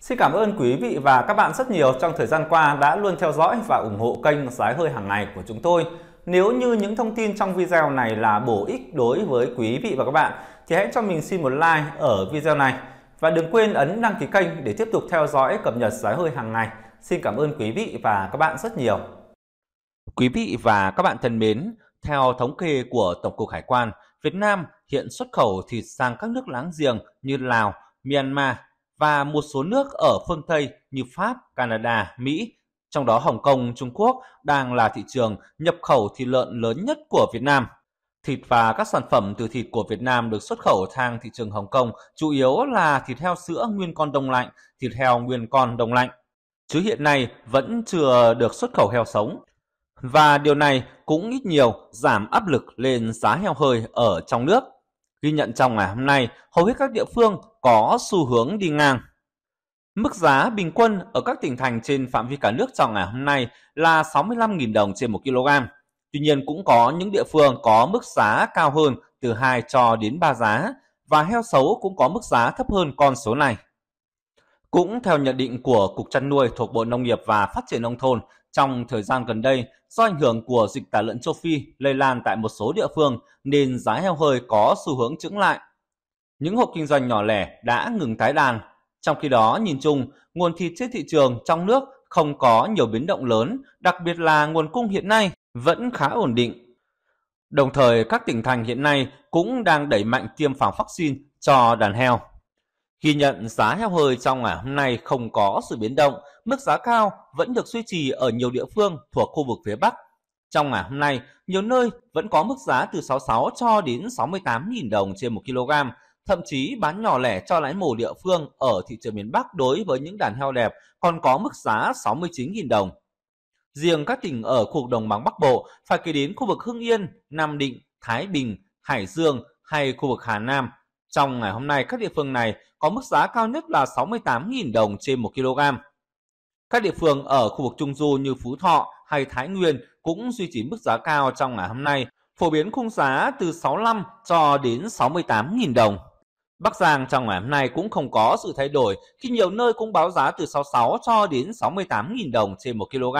Xin cảm ơn quý vị và các bạn rất nhiều trong thời gian qua đã luôn theo dõi và ủng hộ kênh Giá hơi hàng ngày của chúng tôi. Nếu như những thông tin trong video này là bổ ích đối với quý vị và các bạn thì hãy cho mình xin một like ở video này và đừng quên ấn đăng ký kênh để tiếp tục theo dõi cập nhật giá hơi hàng ngày. Xin cảm ơn quý vị và các bạn rất nhiều. Quý vị và các bạn thân mến, theo thống kê của Tổng cục Hải quan, Việt Nam hiện xuất khẩu thịt sang các nước láng giềng như Lào, Myanmar, và một số nước ở phương Tây như Pháp, Canada, Mỹ, trong đó Hồng Kông, Trung Quốc đang là thị trường nhập khẩu thịt lợn lớn nhất của Việt Nam. Thịt và các sản phẩm từ thịt của Việt Nam được xuất khẩu sang thị trường Hồng Kông chủ yếu là thịt heo sữa nguyên con đông lạnh, thịt heo nguyên con đông lạnh. Chứ hiện nay vẫn chưa được xuất khẩu heo sống. Và điều này cũng ít nhiều giảm áp lực lên giá heo hơi ở trong nước. Ghi nhận trong ngày hôm nay, hầu hết các địa phương có xu hướng đi ngang. Mức giá bình quân ở các tỉnh thành trên phạm vi cả nước trong ngày hôm nay là 65.000 đồng trên 1 kg. Tuy nhiên cũng có những địa phương có mức giá cao hơn từ 2 cho đến 3 giá và heo xấu cũng có mức giá thấp hơn con số này. Cũng theo nhận định của Cục chăn nuôi thuộc Bộ Nông nghiệp và Phát triển Nông thôn, trong thời gian gần đây, do ảnh hưởng của dịch tả lợn châu Phi lây lan tại một số địa phương nên giá heo hơi có xu hướng chững lại những hộ kinh doanh nhỏ lẻ đã ngừng tái đàn. Trong khi đó, nhìn chung, nguồn thịt trên thị trường trong nước không có nhiều biến động lớn, đặc biệt là nguồn cung hiện nay vẫn khá ổn định. Đồng thời, các tỉnh thành hiện nay cũng đang đẩy mạnh tiêm phòng vaccine cho đàn heo. Ghi nhận giá heo hơi trong ngày hôm nay không có sự biến động, mức giá cao vẫn được duy trì ở nhiều địa phương thuộc khu vực phía Bắc. Trong ngày hôm nay, nhiều nơi vẫn có mức giá từ 66 cho đến 68.000 đồng trên 1 kg, thậm chí bán nhỏ lẻ cho lái mổ địa phương ở thị trường miền Bắc đối với những đàn heo đẹp còn có mức giá 69.000 đồng. Riêng các tỉnh ở khu vực đồng bằng Bắc Bộ phải kể đến khu vực Hưng Yên, Nam Định, Thái Bình, Hải Dương hay khu vực Hà Nam. Trong ngày hôm nay, các địa phương này có mức giá cao nhất là 68.000 đồng trên 1 kg. Các địa phương ở khu vực Trung Du như Phú Thọ hay Thái Nguyên cũng duy trì mức giá cao trong ngày hôm nay, phổ biến khung giá từ 65 cho đến 68.000 đồng. Bắc Giang trong ngày hôm nay cũng không có sự thay đổi khi nhiều nơi cũng báo giá từ 66 cho đến 68.000 đồng trên 1 kg.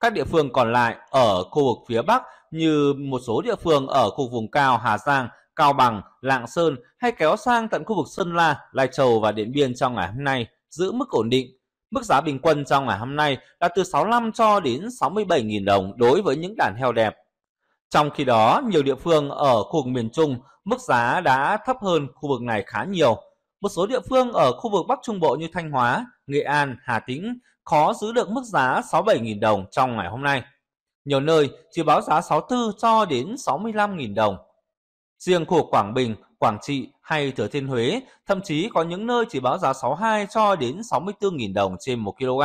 Các địa phương còn lại ở khu vực phía Bắc như một số địa phương ở khu vùng cao Hà Giang, Cao Bằng, Lạng Sơn hay kéo sang tận khu vực Sơn La, Lai Châu và Điện Biên trong ngày hôm nay giữ mức ổn định. Mức giá bình quân trong ngày hôm nay là từ 65 cho đến 67.000 đồng đối với những đàn heo đẹp trong khi đó, nhiều địa phương ở khu vực miền Trung mức giá đã thấp hơn khu vực này khá nhiều. Một số địa phương ở khu vực Bắc Trung Bộ như Thanh Hóa, Nghệ An, Hà Tĩnh khó giữ được mức giá 67.000 đồng trong ngày hôm nay. Nhiều nơi chỉ báo giá 64 cho đến 65.000 đồng. Riêng khu vực Quảng Bình, Quảng Trị hay Thừa Thiên Huế, thậm chí có những nơi chỉ báo giá 62 cho đến 64.000 đồng trên 1 kg.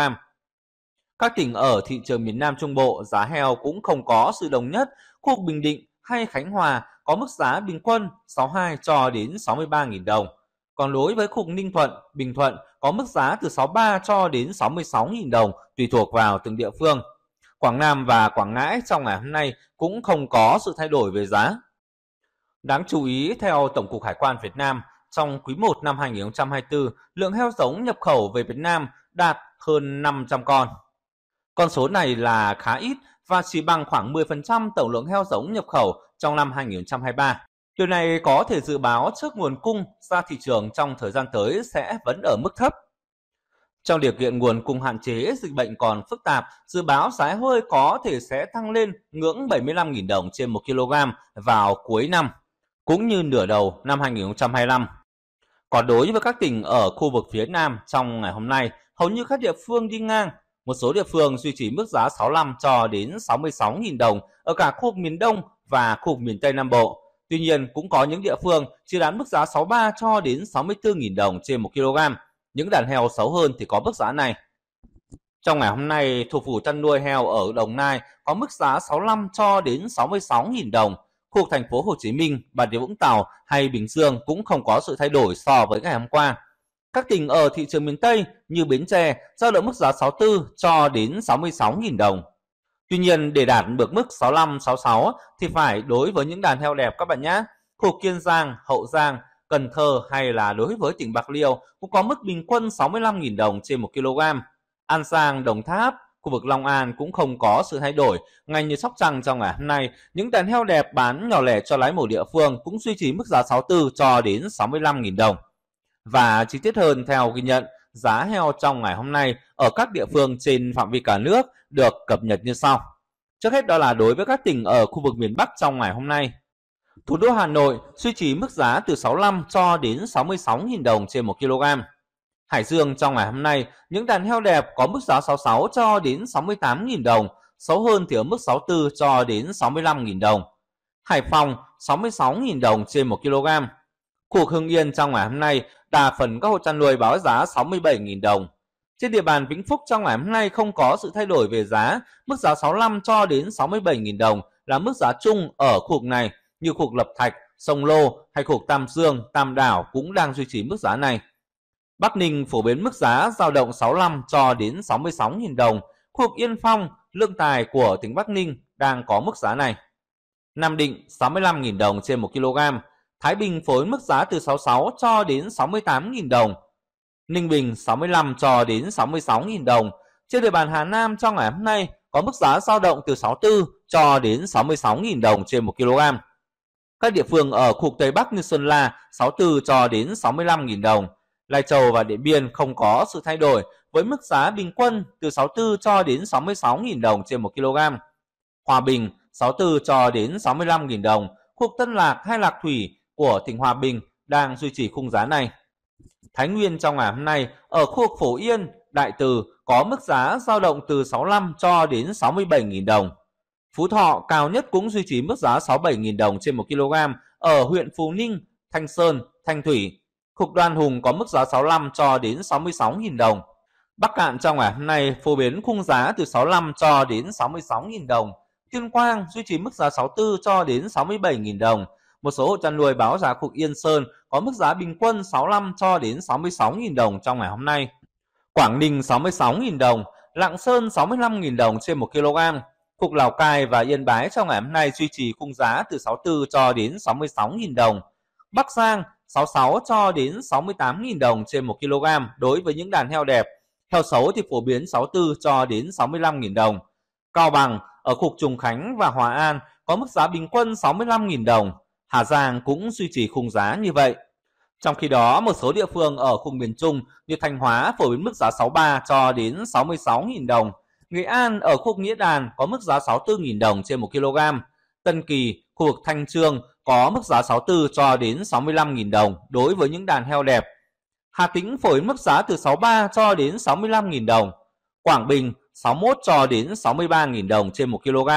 Các tỉnh ở thị trường miền Nam Trung Bộ giá heo cũng không có sự đồng nhất khu vực Bình Định hay Khánh Hòa có mức giá bình quân 62 cho đến 63.000 đồng. Còn đối với khu vực Ninh Thuận, Bình Thuận có mức giá từ 63 cho đến 66.000 đồng tùy thuộc vào từng địa phương. Quảng Nam và Quảng Ngãi trong ngày hôm nay cũng không có sự thay đổi về giá. Đáng chú ý, theo Tổng cục Hải quan Việt Nam, trong quý 1 năm 2024, lượng heo giống nhập khẩu về Việt Nam đạt hơn 500 con. Con số này là khá ít và chỉ bằng khoảng 10% tổng lượng heo giống nhập khẩu trong năm 2023. Điều này có thể dự báo trước nguồn cung ra thị trường trong thời gian tới sẽ vẫn ở mức thấp. Trong điều kiện nguồn cung hạn chế, dịch bệnh còn phức tạp, dự báo giá hơi có thể sẽ tăng lên ngưỡng 75.000 đồng trên 1 kg vào cuối năm, cũng như nửa đầu năm 2025. Còn đối với các tỉnh ở khu vực phía Nam trong ngày hôm nay, hầu như các địa phương đi ngang một số địa phương duy trì mức giá 65 cho đến 66.000 đồng ở cả khu vực miền Đông và khu vực miền Tây Nam Bộ. Tuy nhiên, cũng có những địa phương chỉ bán mức giá 63 cho đến 64.000 đồng trên 1 kg. Những đàn heo xấu hơn thì có mức giá này. Trong ngày hôm nay, thủ phủ chăn nuôi heo ở Đồng Nai có mức giá 65 cho đến 66.000 đồng. Khu vực thành phố Hồ Chí Minh, Bà Rịa Vũng Tàu hay Bình Dương cũng không có sự thay đổi so với ngày hôm qua. Các tỉnh ở thị trường miền Tây như Bến Tre giao động mức giá 64 cho đến 66.000 đồng. Tuy nhiên để đạt được mức 65-66 thì phải đối với những đàn heo đẹp các bạn nhé. Khu Kiên Giang, Hậu Giang, Cần Thơ hay là đối với tỉnh Bạc Liêu cũng có mức bình quân 65.000 đồng trên 1 kg. An Giang, Đồng Tháp, khu vực Long An cũng không có sự thay đổi. Ngay như Sóc Trăng trong ngày hôm nay, những đàn heo đẹp bán nhỏ lẻ cho lái mổ địa phương cũng duy trì mức giá 64 cho đến 65.000 đồng. Và chi tiết hơn theo ghi nhận, giá heo trong ngày hôm nay ở các địa phương trên phạm vi cả nước được cập nhật như sau. Trước hết đó là đối với các tỉnh ở khu vực miền Bắc trong ngày hôm nay. Thủ đô Hà Nội duy trì mức giá từ 65 cho đến 66.000 đồng trên 1 kg. Hải Dương trong ngày hôm nay, những đàn heo đẹp có mức giá 66 cho đến 68.000 đồng, xấu hơn thì ở mức 64 cho đến 65.000 đồng. Hải Phòng 66.000 đồng trên 1 kg. Khu Hưng Yên trong ngày hôm nay, đa phần các hộ chăn nuôi báo giá 67.000 đồng. Trên địa bàn Vĩnh Phúc trong ngày hôm nay không có sự thay đổi về giá, mức giá 65 cho đến 67.000 đồng là mức giá chung ở khu này như khu Lập Thạch, Sông Lô hay khu Tam Dương, Tam Đảo cũng đang duy trì mức giá này. Bắc Ninh phổ biến mức giá dao động 65 cho đến 66.000 đồng. Khu Yên Phong, Lương Tài của tỉnh Bắc Ninh đang có mức giá này. Nam Định 65.000 đồng trên 1 kg. Thái Bình phối mức giá từ 66 cho đến 68.000 đồng, Ninh Bình 65 cho đến 66.000 đồng. Trên địa bàn Hà Nam trong ngày hôm nay có mức giá dao động từ 64 cho đến 66.000 đồng trên 1 kg. Các địa phương ở khu Tây Bắc như Sơn La 64 cho đến 65.000 đồng. Lai Châu và Điện Biên không có sự thay đổi với mức giá bình quân từ 64 cho đến 66.000 đồng trên 1 kg. Hòa Bình 64 cho đến 65.000 đồng. Khu Tân Lạc hay Lạc Thủy của tỉnh Hòa Bình đang duy trì khung giá này. Thái Nguyên trong ngày hôm nay ở khu vực Phổ Yên, Đại Từ có mức giá dao động từ 65 cho đến 67.000 đồng. Phú Thọ cao nhất cũng duy trì mức giá 67.000 đồng trên 1 kg ở huyện Phú Ninh, Thanh Sơn, Thanh Thủy. Cục Đoan Hùng có mức giá 65 cho đến 66.000 đồng. Bắc Cạn trong ngày hôm nay phổ biến khung giá từ 65 cho đến 66.000 đồng. Tuyên Quang duy trì mức giá 64 cho đến 67.000 đồng. Một số hộ chăn nuôi báo giá cục Yên Sơn có mức giá bình quân 65 cho đến 66.000 đồng trong ngày hôm nay. Quảng Ninh 66.000 đồng, Lạng Sơn 65.000 đồng trên 1 kg. Cục Lào Cai và Yên Bái trong ngày hôm nay duy trì khung giá từ 64 cho đến 66.000 đồng. Bắc Giang 66 cho đến 68.000 đồng trên 1 kg đối với những đàn heo đẹp. Heo xấu thì phổ biến 64 cho đến 65.000 đồng. Cao Bằng ở khu Trùng Khánh và Hòa An có mức giá bình quân 65.000 đồng. Hà Giang cũng duy trì khung giá như vậy. Trong khi đó, một số địa phương ở khu miền Trung như Thanh Hóa phổ biến mức giá 63 cho đến 66.000 đồng. Nghệ An ở khúc Nghĩa Đàn có mức giá 64.000 đồng trên 1 kg. Tân Kỳ, khu vực Thanh Trương có mức giá 64 cho đến 65.000 đồng đối với những đàn heo đẹp. Hà Tĩnh phổ biến mức giá từ 63 cho đến 65.000 đồng. Quảng Bình 61 cho đến 63.000 đồng trên 1 kg.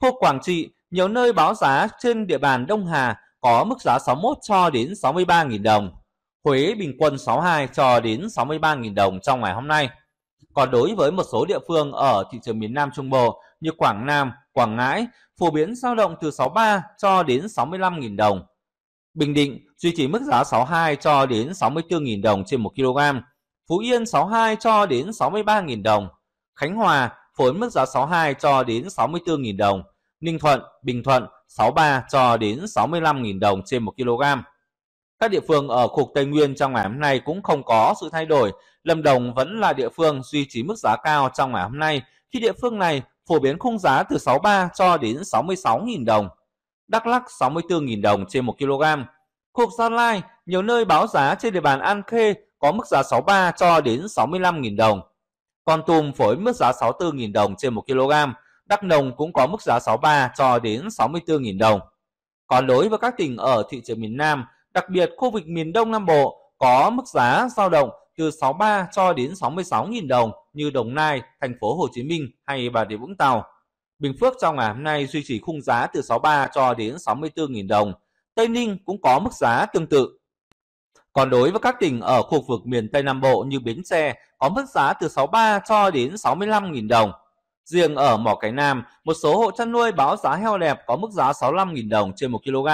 Khu Quảng Trị nhiều nơi báo giá trên địa bàn Đông Hà có mức giá 61 cho đến 63.000 đồng. Huế bình quân 62 cho đến 63.000 đồng trong ngày hôm nay. Còn đối với một số địa phương ở thị trường miền Nam Trung Bộ như Quảng Nam, Quảng Ngãi, phổ biến dao động từ 63 cho đến 65.000 đồng. Bình Định duy trì mức giá 62 cho đến 64.000 đồng trên 1 kg. Phú Yên 62 cho đến 63.000 đồng. Khánh Hòa phối mức giá 62 cho đến 64.000 đồng. Ninh Thuận, Bình Thuận 63 cho đến 65.000 đồng trên 1 kg. Các địa phương ở khu Tây Nguyên trong ngày hôm nay cũng không có sự thay đổi. Lâm Đồng vẫn là địa phương duy trì mức giá cao trong ngày hôm nay khi địa phương này phổ biến khung giá từ 63 cho đến 66.000 đồng. Đắk Lắc 64.000 đồng trên 1 kg. Khu vực Gia Lai, nhiều nơi báo giá trên địa bàn An Khê có mức giá 63 cho đến 65.000 đồng. Con Tum Phổi mức giá 64.000 đồng trên 1 kg. Đắk Nông cũng có mức giá 63 cho đến 64.000 đồng. Còn đối với các tỉnh ở thị trường miền Nam, đặc biệt khu vực miền Đông Nam Bộ có mức giá dao động từ 63 cho đến 66.000 đồng như Đồng Nai, thành phố Hồ Chí Minh hay Bà Rịa Vũng Tàu. Bình Phước trong ngày hôm nay duy trì khung giá từ 63 cho đến 64.000 đồng. Tây Ninh cũng có mức giá tương tự. Còn đối với các tỉnh ở khu vực miền Tây Nam Bộ như Bến Tre có mức giá từ 63 cho đến 65.000 đồng. Riêng ở Mỏ cánh Nam, một số hộ chăn nuôi báo giá heo đẹp có mức giá 65.000 đồng trên 1 kg.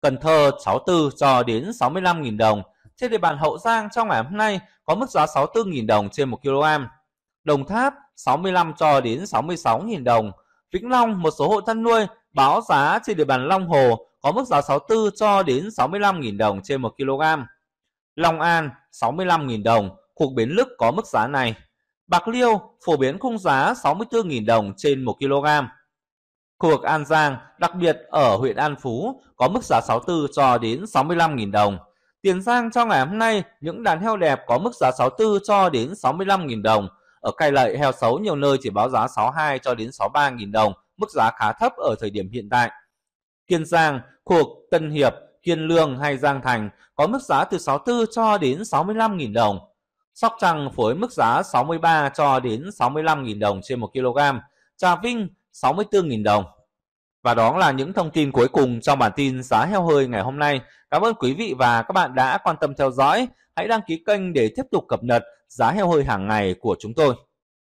Cần Thơ 64 cho đến 65.000 đồng. Trên địa bàn Hậu Giang trong ngày hôm nay có mức giá 64.000 đồng trên 1 kg. Đồng Tháp 65 cho đến 66.000 đồng. Vĩnh Long một số hộ chăn nuôi báo giá trên địa bàn Long Hồ có mức giá 64 cho đến 65.000 đồng trên 1 kg. Long An 65.000 đồng, cuộc bến Lức có mức giá này. Bạc Liêu phổ biến khung giá 64.000 đồng trên 1 kg. Khu vực An Giang, đặc biệt ở huyện An Phú, có mức giá 64 cho đến 65.000 đồng. Tiền Giang trong ngày hôm nay, những đàn heo đẹp có mức giá 64 cho đến 65.000 đồng. Ở Cai Lậy, heo xấu nhiều nơi chỉ báo giá 62 cho đến 63.000 đồng, mức giá khá thấp ở thời điểm hiện tại. Kiên Giang, khu vực Tân Hiệp, Kiên Lương hay Giang Thành có mức giá từ 64 cho đến 65.000 đồng. Sóc Trăng phối mức giá 63 cho đến 65.000 đồng trên 1 kg, Trà Vinh 64.000 đồng. Và đó là những thông tin cuối cùng trong bản tin giá heo hơi ngày hôm nay. Cảm ơn quý vị và các bạn đã quan tâm theo dõi. Hãy đăng ký kênh để tiếp tục cập nhật giá heo hơi hàng ngày của chúng tôi.